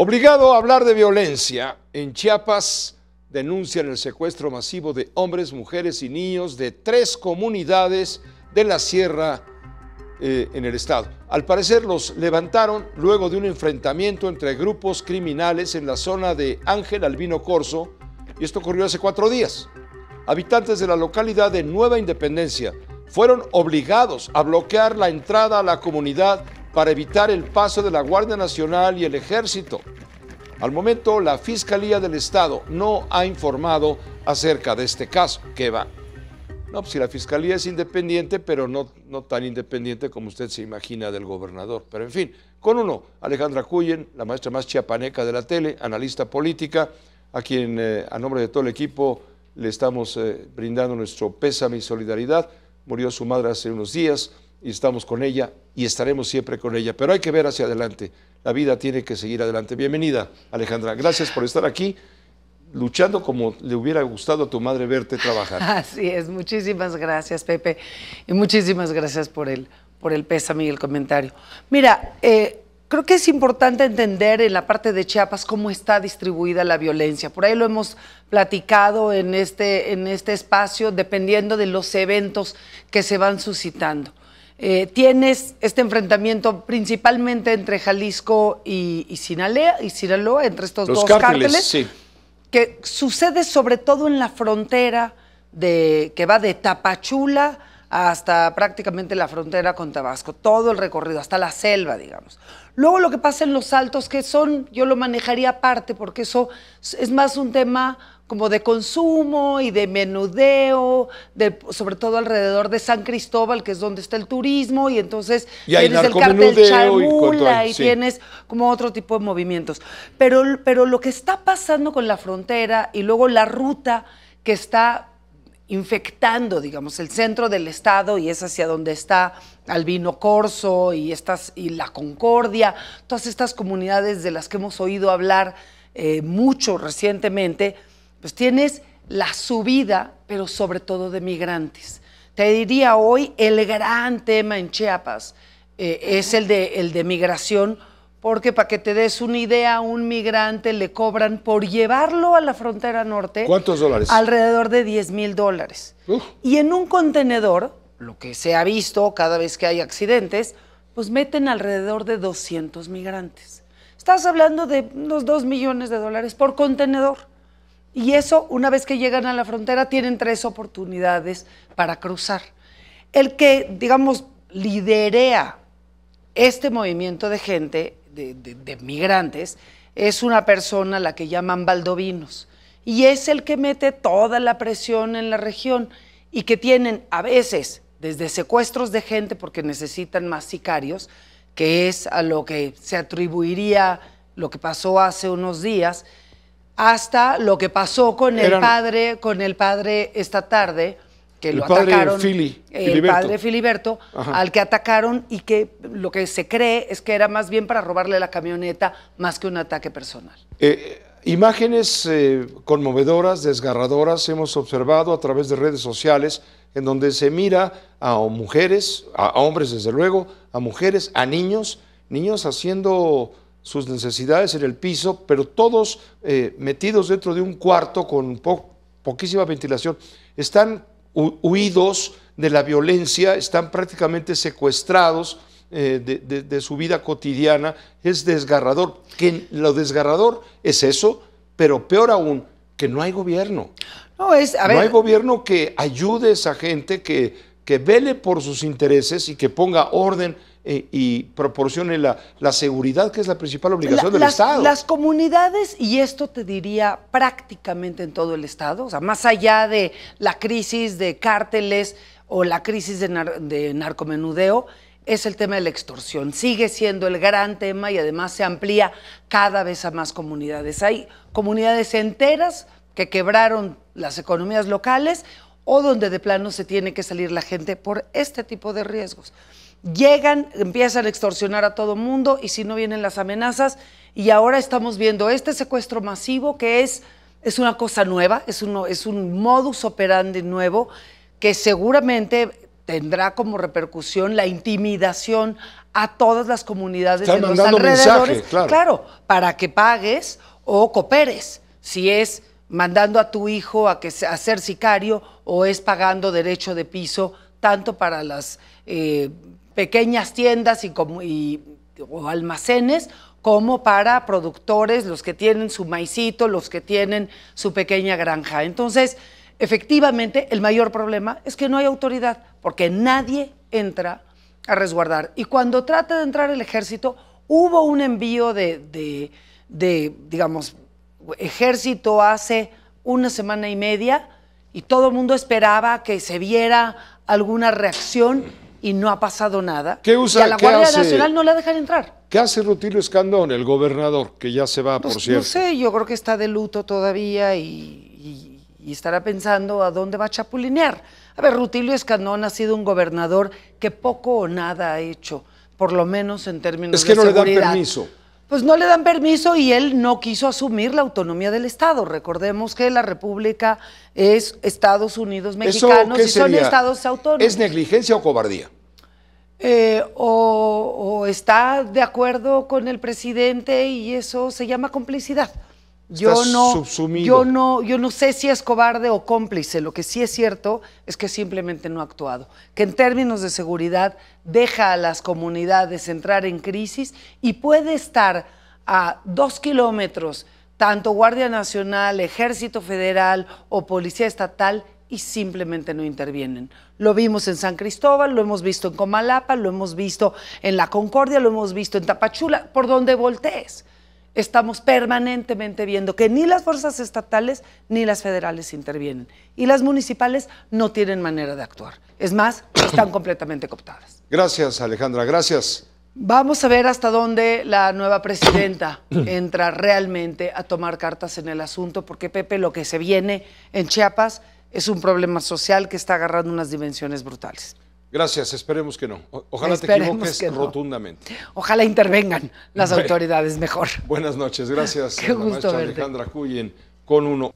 Obligado a hablar de violencia, en Chiapas denuncian el secuestro masivo de hombres, mujeres y niños de tres comunidades de la sierra eh, en el estado. Al parecer los levantaron luego de un enfrentamiento entre grupos criminales en la zona de Ángel Albino Corso, y esto ocurrió hace cuatro días. Habitantes de la localidad de Nueva Independencia fueron obligados a bloquear la entrada a la comunidad para evitar el paso de la Guardia Nacional y el Ejército. Al momento, la Fiscalía del Estado no ha informado acerca de este caso. ¿Qué va? No, pues si la Fiscalía es independiente, pero no, no tan independiente como usted se imagina del gobernador. Pero en fin, con uno, Alejandra Cuyen, la maestra más chiapaneca de la tele, analista política, a quien eh, a nombre de todo el equipo le estamos eh, brindando nuestro pésame y solidaridad. Murió su madre hace unos días y estamos con ella y estaremos siempre con ella. Pero hay que ver hacia adelante. La vida tiene que seguir adelante. Bienvenida, Alejandra. Gracias por estar aquí luchando como le hubiera gustado a tu madre verte trabajar. Así es, muchísimas gracias Pepe y muchísimas gracias por el, por el pésame y el comentario. Mira, eh, creo que es importante entender en la parte de Chiapas cómo está distribuida la violencia. Por ahí lo hemos platicado en este, en este espacio, dependiendo de los eventos que se van suscitando. Eh, tienes este enfrentamiento principalmente entre Jalisco y, y Sinaloa, entre estos dos cárteles, que sucede sobre todo en la frontera de, que va de Tapachula hasta prácticamente la frontera con Tabasco, todo el recorrido, hasta la selva, digamos. Luego lo que pasa en los Altos, que son, yo lo manejaría aparte, porque eso es más un tema como de consumo y de menudeo, sobre todo alrededor de San Cristóbal, que es donde está el turismo, y entonces tienes el cartel de y, y tienes como otro tipo de movimientos. Pero, pero lo que está pasando con la frontera y luego la ruta que está infectando, digamos, el centro del Estado y es hacia donde está Albino Corso y, y La Concordia, todas estas comunidades de las que hemos oído hablar eh, mucho recientemente, pues tienes la subida, pero sobre todo de migrantes. Te diría hoy el gran tema en Chiapas eh, es el de, el de migración porque para que te des una idea, a un migrante le cobran por llevarlo a la frontera norte. ¿Cuántos dólares? Alrededor de 10 mil dólares. Y en un contenedor, lo que se ha visto cada vez que hay accidentes, pues meten alrededor de 200 migrantes. Estás hablando de unos 2 millones de dólares por contenedor. Y eso, una vez que llegan a la frontera, tienen tres oportunidades para cruzar. El que, digamos, liderea este movimiento de gente de, migrantes, es una persona la que llaman baldovinos. Y es el que mete toda la presión en la región y que tienen a veces desde secuestros de gente porque necesitan más sicarios, que es a lo que se atribuiría lo que pasó hace unos días, hasta lo que pasó con el padre, con el padre esta tarde, que el lo padre atacaron. el Filiberto. padre Filiberto, al que atacaron y que lo que se cree es que era más bien para robarle la camioneta más que un ataque personal. Eh, imágenes eh, conmovedoras, desgarradoras, hemos observado a través de redes sociales en donde se mira a mujeres, a hombres desde luego, a mujeres, a niños, niños haciendo sus necesidades en el piso, pero todos eh, metidos dentro de un cuarto con poquísima ventilación. Están huidos de la violencia, están prácticamente secuestrados eh, de, su vida cotidiana. Es desgarrador. Que lo desgarrador es eso, pero peor aún, que no hay gobierno. No, es, no hay gobierno que ayude a esa gente, que que vele por sus intereses y que ponga orden eh, y proporcione la, seguridad, que es la principal obligación del Estado. Las comunidades, y esto te diría prácticamente en todo el Estado, o sea, más allá de la crisis de cárteles o la crisis de, de narcomenudeo, es el tema de la extorsión. Sigue siendo el gran tema y además se amplía cada vez a más comunidades. Hay comunidades enteras que quebraron las economías locales o donde de plano se tiene que salir la gente por este tipo de riesgos. Llegan, empiezan a extorsionar a todo mundo y si no vienen las amenazas y ahora estamos viendo este secuestro masivo que es, es una cosa nueva, es, es un modus operandi nuevo que seguramente tendrá como repercusión la intimidación a todas las comunidades de los alrededores, claro. claro, para que pagues o cooperes. Si es mandando a tu hijo a, que, a ser sicario o es pagando derecho de piso tanto para las eh, pequeñas tiendas y, y, o almacenes como para productores, los que tienen su maicito, los que tienen su pequeña granja. Entonces, efectivamente, el mayor problema es que no hay autoridad, porque nadie entra a resguardar. Y cuando trata de entrar el ejército, hubo un envío de, de, de digamos, ejército hace una semana y media y todo el mundo esperaba que se viera alguna reacción y no ha pasado nada. ¿Qué usa? la Guardia Nacional no la dejan entrar. ¿Qué hace Rutilio Escandón, el gobernador, que ya se va, a por cierto? No sé, yo creo que está de luto todavía y, estará pensando a dónde va a chapulinear. A ver, Rutilio Escandón ha sido un gobernador que poco o nada ha hecho, por lo menos en términos de seguridad. Es que no le da permiso. Pues no le dan permiso y él no quiso asumir la autonomía del Estado. Recordemos que la República es Estados Unidos mexicanos y son estados autónomos. ¿Es negligencia o cobardía? Eh, o está de acuerdo con el presidente y eso se llama complicidad. Yo no, yo no, sé si es cobarde o cómplice. Lo que sí es cierto es que simplemente no ha actuado. Que en términos de seguridad deja a las comunidades entrar en crisis y puede estar a dos kilómetros tanto Guardia Nacional, Ejército Federal o Policía Estatal y simplemente no intervienen. Lo vimos en San Cristóbal, lo hemos visto en Comalapa, lo hemos visto en La Concordia, lo hemos visto en Tapachula, por donde voltees estamos permanentemente viendo que ni las fuerzas estatales ni las federales intervienen y las municipales no tienen manera de actuar. Es más, están completamente cooptadas. Gracias, Alejandra, gracias. Vamos a ver hasta dónde la nueva presidenta entra realmente a tomar cartas en el asunto, porque Pepe, lo que se viene en Chiapas es un problema social que está agarrando unas dimensiones brutales. Gracias, esperemos que no. Ojalá te equivoques rotundamente. Ojalá intervengan las autoridades mejor. Buenas noches, gracias. Qué la gusto Alejandra Cuyen con uno.